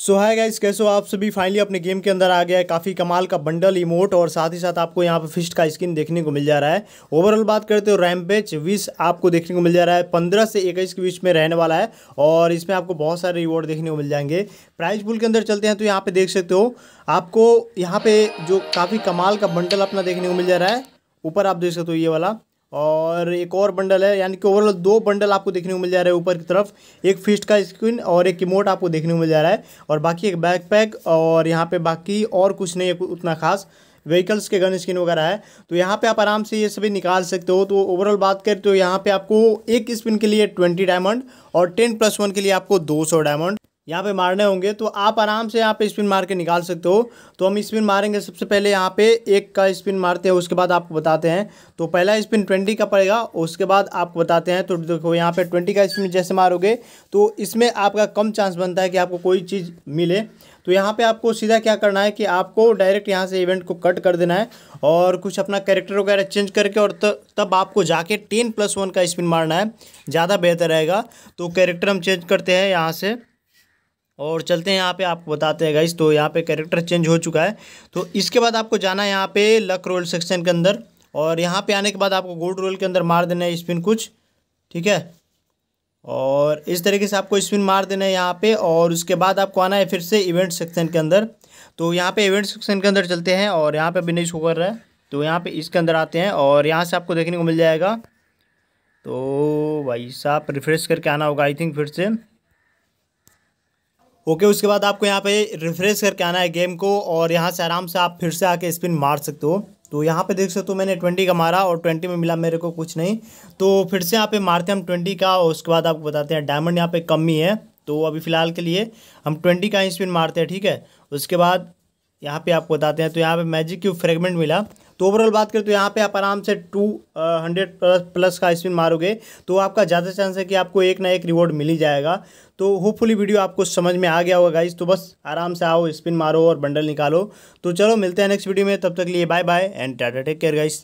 सो hi guys कैसे हो आप सभी फाइनली अपने गेम के अंदर आ गया है काफ़ी कमाल का बंडल इमोट और साथ ही साथ आपको यहाँ पर फिस्ट का स्किन देखने को मिल जा रहा है ओवरऑल बात करते हो रैमपेज विश आपको देखने को मिल जा रहा है पंद्रह से इक्कीस के बीच में रहने वाला है और इसमें आपको बहुत सारे रिवॉर्ड देखने को मिल जाएंगे प्राइज पुल के अंदर चलते हैं तो यहाँ पर देख सकते हो आपको यहाँ पर जो काफ़ी कमाल का बंडल अपना देखने को मिल जा रहा है ऊपर आप देख सकते हो ये वाला और एक और बंडल है यानी कि ओवरऑल दो बंडल आपको देखने को मिल जा रहा है ऊपर की तरफ एक फिस्ट का स्क्रीन और एक रिमोट आपको देखने को मिल जा रहा है और बाकी एक बैकपैक और यहाँ पे बाकी और कुछ नहीं है उतना खास व्हीकल्स के गन स्किन वगैरह है तो यहाँ पे आप आराम से ये सभी निकाल सकते हो तो ओवरऑल बात करें तो यहाँ पर आपको एक स्पिन के लिए ट्वेंटी डायमंड और टेन प्लस वन के लिए आपको दो सौ डायमंड यहाँ पे मारने होंगे तो आप आराम से यहाँ पे स्पिन मार के निकाल सकते हो तो हम स्पिन मारेंगे सबसे पहले यहाँ पे एक का स्पिन मारते हैं उसके बाद आपको बताते हैं तो पहला स्पिन ट्वेंटी का पड़ेगा उसके बाद आपको बताते हैं तो देखो यहाँ पे ट्वेंटी का स्पिन जैसे मारोगे तो इसमें आपका कम चांस बनता है कि आपको कोई चीज़ मिले तो यहाँ पर आपको सीधा क्या करना है कि आपको डायरेक्ट यहाँ से इवेंट को कट कर देना है और कुछ अपना कैरेक्टर वगैरह चेंज करके और तब आपको जाके टेन प्लस वन का स्पिन मारना है ज़्यादा बेहतर रहेगा तो कैरेक्टर हम चेंज करते हैं यहाँ से और चलते हैं यहाँ पे आपको बताते हैं गाइस तो यहाँ पे कैरेक्टर चेंज हो चुका है तो इसके बाद आपको जाना है यहाँ पे लक रोल सेक्शन के अंदर और यहाँ पे आने के बाद आपको गोल्ड रोल के अंदर मार देना है स्पिन कुछ ठीक है और इस तरीके से आपको स्पिन मार देना है यहाँ पे और उसके बाद आपको आना है फिर से इवेंट सेक्शन के अंदर तो यहाँ पे इवेंट सेक्शन के अंदर चलते हैं और यहाँ पे बिनेश होकर रहा है तो यहाँ पे इसके अंदर आते हैं और यहाँ से आपको देखने को मिल जाएगा तो भाई साहब रिफ्रेश करके आना होगा आई थिंक फिर से ओके उसके बाद आपको यहाँ पे रिफ्रेश करके आना है गेम को और यहाँ से आराम से आप फिर से आके स्पिन मार सकते हो तो यहाँ पे देख सकते हो मैंने ट्वेंटी का मारा और ट्वेंटी में मिला मेरे को कुछ नहीं तो फिर से यहाँ पे मारते हैं हम ट्वेंटी का और उसके बाद आपको बताते हैं डायमंड यहाँ पे कम ही है तो अभी फ़िलहाल के लिए हम ट्वेंटी का ही स्पिन मारते हैं ठीक है उसके बाद यहाँ पे आपको बताते हैं तो यहाँ पे मैजिक क्यूब फ्रेगमेंट मिला तो ओवरऑल बात करें तो यहाँ पे आप आराम से टू हंड्रेड प्लस प्लस का स्पिन मारोगे तो आपका ज़्यादा चांस है कि आपको एक ना एक रिवॉर्ड मिल ही जाएगा तो होपफुली वीडियो आपको समझ में आ गया होगा गाइज तो बस आराम से आओ स्पिन मारो और बंडल निकालो तो चलो मिलते हैं नेक्स्ट वीडियो में तब तक लिए bye bye and tata take care guys